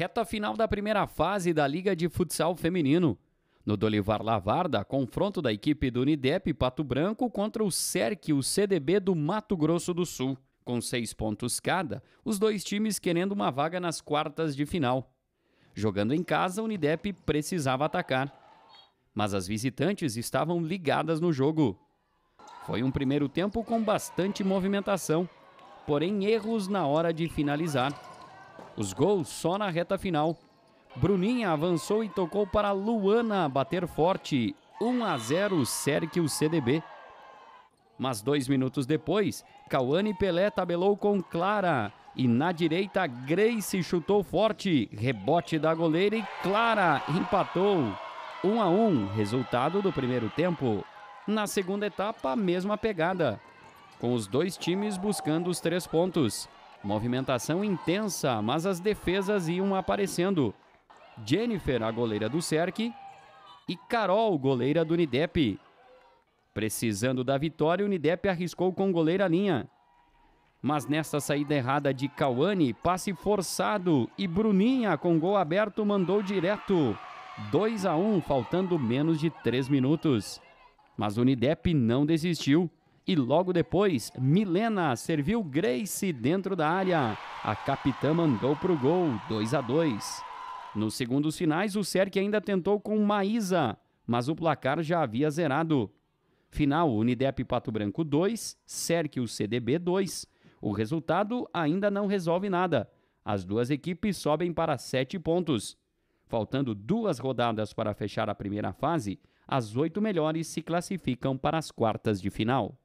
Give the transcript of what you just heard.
reta final da primeira fase da Liga de Futsal Feminino. No Dolivar Lavarda, confronto da equipe do Unidep Pato Branco contra o SERC, o CDB do Mato Grosso do Sul. Com seis pontos cada, os dois times querendo uma vaga nas quartas de final. Jogando em casa, o Unidep precisava atacar. Mas as visitantes estavam ligadas no jogo. Foi um primeiro tempo com bastante movimentação, porém erros na hora de finalizar. Os gols só na reta final. Bruninha avançou e tocou para Luana bater forte. 1 a 0 Sérgio o CDB. Mas dois minutos depois, Cauane Pelé tabelou com Clara. E na direita, Grace chutou forte. Rebote da goleira e Clara empatou. 1 a 1, resultado do primeiro tempo. Na segunda etapa, a mesma pegada. Com os dois times buscando os três pontos. Movimentação intensa, mas as defesas iam aparecendo. Jennifer, a goleira do Cerc, e Carol, goleira do Nidep. Precisando da vitória, o Nidep arriscou com goleira linha. Mas nesta saída errada de Cauane, passe forçado e Bruninha com gol aberto mandou direto. 2 a 1, faltando menos de 3 minutos. Mas o Nidep não desistiu e logo depois Milena serviu Grace dentro da área. A capitã mandou para o gol, 2 a 2. Nos segundos finais, o Cerc ainda tentou com Maísa, mas o placar já havia zerado. Final Unidep Pato Branco 2, Cerc o CDB 2. O resultado ainda não resolve nada. As duas equipes sobem para 7 pontos. Faltando duas rodadas para fechar a primeira fase, as oito melhores se classificam para as quartas de final.